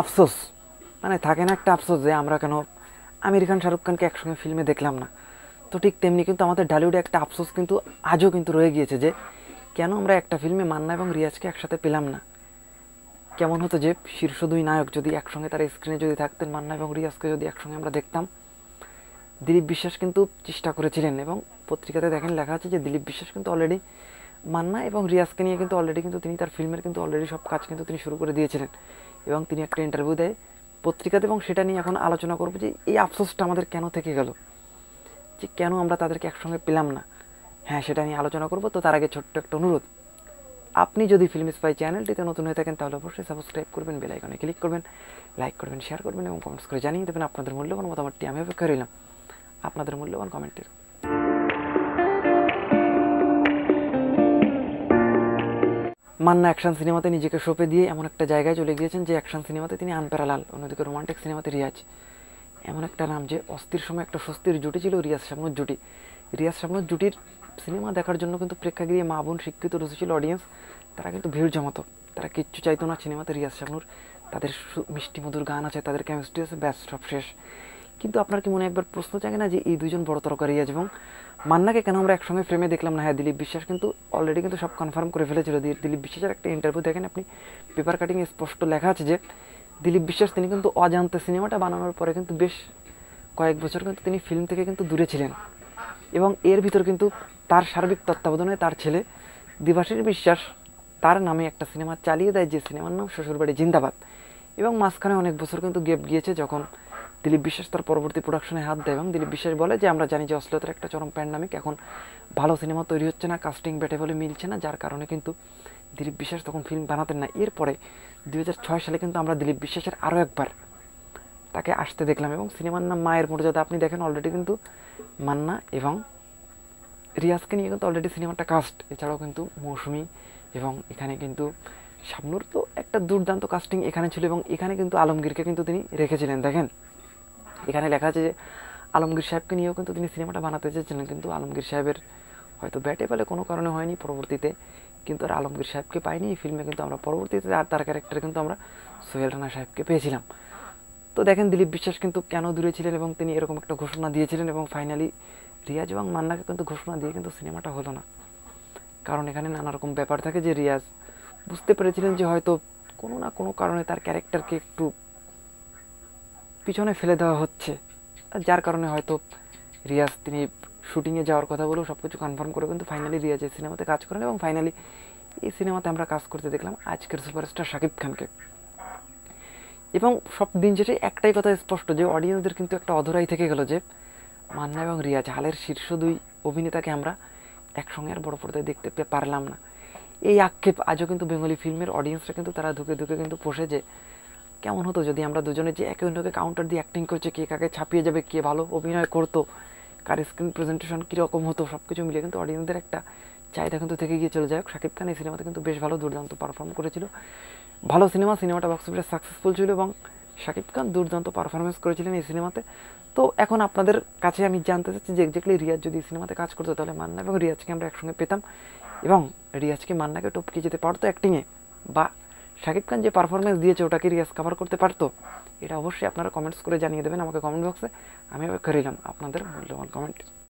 আফসোস মানে থাকে না একটা আফসোস যে আমরা কেন আমির খান শাহরুখ খানকে একসঙ্গে ফিল্মে দেখলাম না তো ঠিক তেমনি কিন্তু আমাদের ডালিউডে একটা আফসোস কিন্তু আজও কিন্তু রয়ে গিয়েছে যে কেন আমরা একটা ফিল্মে মান্না এবং রিয়াজকে একসাথে পেলাম না কেমন হতো যে শীর্ষ দুই নায়ক যদি একসঙ্গে তারা স্ক্রিনে যদি থাকতেন মান্না এবং রিয়াজকে যদি একসঙ্গে আমরা দেখতাম দিলীপ বিশ্বাস কিন্তু চেষ্টা করেছিলেন এবং পত্রিকাতে দেখেন লেখা আছে যে দিলীপ বিশ্বাস কিন্তু অলরেডি মান্না এবং রিয়াজকে নিয়ে কিন্তু অলরেডি কিন্তু তিনি তার ফিল্মের কিন্তু অলরেডি সব কাজ কিন্তু তিনি শুরু করে দিয়েছিলেন এবং তিনি একটা ইন্টারভিউ দেয় পত্রিকাতে এবং সেটা নিয়ে এখন আলোচনা করবো যে এই আফসোসটা আমাদের কেন থেকে গেল যে কেন আমরা তাদেরকে একসঙ্গে পেলাম না হ্যাঁ সেটা নিয়ে আলোচনা করবো তো তার আগে ছোট্ট একটা অনুরোধ আপনি যদি ফিল্ম স্পাই চ্যানেলটিতে নতুন হয়ে থাকেন তাহলে অবশ্যই সাবস্ক্রাইব করবেন বেলাইকনে ক্লিক করবেন লাইক করবেন শেয়ার করবেন এবং কমেন্টস করে জানিয়ে দেবেন আপনাদের মূল্যবান মতামতটি আমি অপেক্ষা রইলাম আপনাদের মূল্যবান কমেন্টের মান্না অ্যাকশন সিনেমাতে নিজেকে সঁপে দিয়ে এমন একটা জায়গায় চলে গিয়েছেন যে অ্যাকশন সিনেমাতে তিনি আনপ্যারালাল অন্যদিকে রোমান্টিক সিনেমাতে রিয়াজ এমন একটা নাম যে অস্থির সময় একটা স্বস্তির জুটি ছিল রিয়াজ শামনুর জুটি রিয়াজ শামনুর জুটির সিনেমা দেখার জন্য কিন্তু প্রেক্ষাগৃহে মা বোন শিক্ষিত রসিশীল অডিয়েন্স তারা কিন্তু ভিড় জমাতো তারা কিচ্ছু চাইতো না সিনেমাতে রিয়াজ শামনুর তাদের মিষ্টি মধুর গান আছে তাদের কেমিস্ট্রি আছে ব্যাস সব শেষ কিন্তু আপনার কি মনে একবার প্রশ্ন জাগে না যে এই দুজন বড় তারকা রিয়াজ এবং মান্নাকে কেন আমরা একসঙ্গে ফ্রেমে দেখলাম না হ্যাঁ দিলীপ বিশ্বাস কিন্তু অলরেডি কিন্তু সব কনফার্ম করে ফেলেছিল দিলীপ বিশ্বাসের একটা ইন্টারভিউ দেখেন আপনি পেপার কাটিং স্পষ্ট লেখা আছে যে দিলীপ বিশ্বাস তিনি কিন্তু অজান্ত সিনেমাটা বানানোর পরে কিন্তু বেশ কয়েক বছর কিন্তু তিনি ফিল্ম থেকে কিন্তু দূরে ছিলেন এবং এর ভিতর কিন্তু তার সার্বিক তত্ত্বাবধানে তার ছেলে দিবাসীর বিশ্বাস তার নামে একটা সিনেমা চালিয়ে দেয় যে সিনেমার নাম শ্বশুরবাড়ি জিন্দাবাদ এবং মাঝখানে অনেক বছর কিন্তু গেপ গিয়েছে যখন দিলীপ বিশ্বাস তার পরবর্তী প্রোডাকশনে হাত দেয় এবং দিলীপ বিশ্বাস বলে যে আমরা জানি যে অশ্লীলতার একটা চরম প্যান্ডামিক এখন ভালো সিনেমা তৈরি হচ্ছে না কাস্টিং ব্যাটে বলে মিলছে না যার কারণে কিন্তু দিলীপ বিশ্বাস তখন ফিল্ম বানাতেন না এরপরে দুই সালে কিন্তু আমরা দিলীপ বিশ্বাসের আরও একবার তাকে আসতে দেখলাম এবং সিনেমার নাম মায়ের মর্যাদা আপনি দেখেন অলরেডি কিন্তু মান্না এবং রিয়াজকে নিয়ে কিন্তু অলরেডি সিনেমাটা কাস্ট এছাড়াও কিন্তু মৌসুমি এবং এখানে কিন্তু শাবনুর তো একটা দুর্দান্ত কাস্টিং এখানে ছিল এবং এখানে কিন্তু আলমগীরকে কিন্তু তিনি রেখেছিলেন দেখেন এখানে লেখা আছে যে আলমগীর সাহেবকে নিয়েও কিন্তু তিনি সিনেমাটা বানাতে চেয়েছিলেন কিন্তু আলমগীর সাহেবের হয়তো ব্যাটে বলে কোনো কারণে হয়নি পরবর্তীতে কিন্তু আর আলমগীর সাহেবকে পাইনি এই ফিল্মে কিন্তু আমরা পরবর্তীতে আর তার ক্যারেক্টার কিন্তু আমরা সোহেল রানা সাহেবকে পেয়েছিলাম তো দেখেন দিলীপ বিশ্বাস কিন্তু কেন দূরে ছিলেন এবং তিনি এরকম একটা ঘোষণা দিয়েছিলেন এবং ফাইনালি রিয়াজ এবং মান্নাকে কিন্তু ঘোষণা দিয়ে কিন্তু সিনেমাটা হলো না কারণ এখানে নানা রকম ব্যাপার থাকে যে রিয়াজ বুঝতে পেরেছিলেন যে হয়তো কোনো না কোনো কারণে তার ক্যারেক্টারকে একটু পিছনে ফেলে দেওয়া হচ্ছে যার কারণে হয়তো রিয়াজ তিনি শুটিংয়ে যাওয়ার কথা বলেও সব কিছু কনফার্ম করে কিন্তু ফাইনালি রিয়াজ এই সিনেমাতে কাজ করেন এবং ফাইনালি এই সিনেমাতে আমরা কাজ করতে দেখলাম আজকের সুপারস্টার শাকিব খানকে এবং সব দিন যেটাই একটাই কথা স্পষ্ট যে অডিয়েন্সদের কিন্তু একটা অধরাই থেকে গেল যে মান্না এবং রিয়াজ হালের শীর্ষ দুই অভিনেতাকে আমরা একসঙ্গে আর বড় পর্দায় দেখতে পারলাম না এই আক্ষেপ আজও কিন্তু বেঙ্গলি ফিল্মের অডিয়েন্সরা কিন্তু তারা ধুকে ধুকে কিন্তু পোষে যে কেমন হতো যদি আমরা দুজনে যে একে অন্যকে কাউন্টার দিয়ে অ্যাক্টিং করছে কে কাকে ছাপিয়ে যাবে কে ভালো অভিনয় করতো কার স্ক্রিন প্রেজেন্টেশন কীরকম হতো সব কিছু মিলে কিন্তু অডিয়েন্সদের একটা চাহিদা কিন্তু থেকে গিয়ে চলে যায় শাকিব খান এই সিনেমাতে কিন্তু বেশ ভালো দুর্দান্ত পারফর্ম করেছিল ভালো সিনেমা সিনেমাটা বক্স অফিসে সাকসেসফুল ছিল এবং শাকিব খান দুর্দান্ত পারফরমেন্স করেছিলেন এই সিনেমাতে তো এখন আপনাদের কাছে আমি জানতে চাচ্ছি যে এক্স্যাক্টলি রিয়াজ যদি সিনেমাতে কাজ করতো তাহলে মান্না এবং রিয়াজকে আমরা একসঙ্গে পেতাম এবং রিয়াজকে মান্নাকে টপকে যেতে পারতো অ্যাক্টিংয়ে বা শাকিব খান যে পারফরমেন্স দিয়েছে ওটাকে রিয়াজ কভার করতে পারতো এটা অবশ্যই আপনারা কমেন্টস করে জানিয়ে দেবেন আমাকে কমেন্ট বক্সে আমি এবার করিলাম আপনাদের মূল্যবান কমেন্ট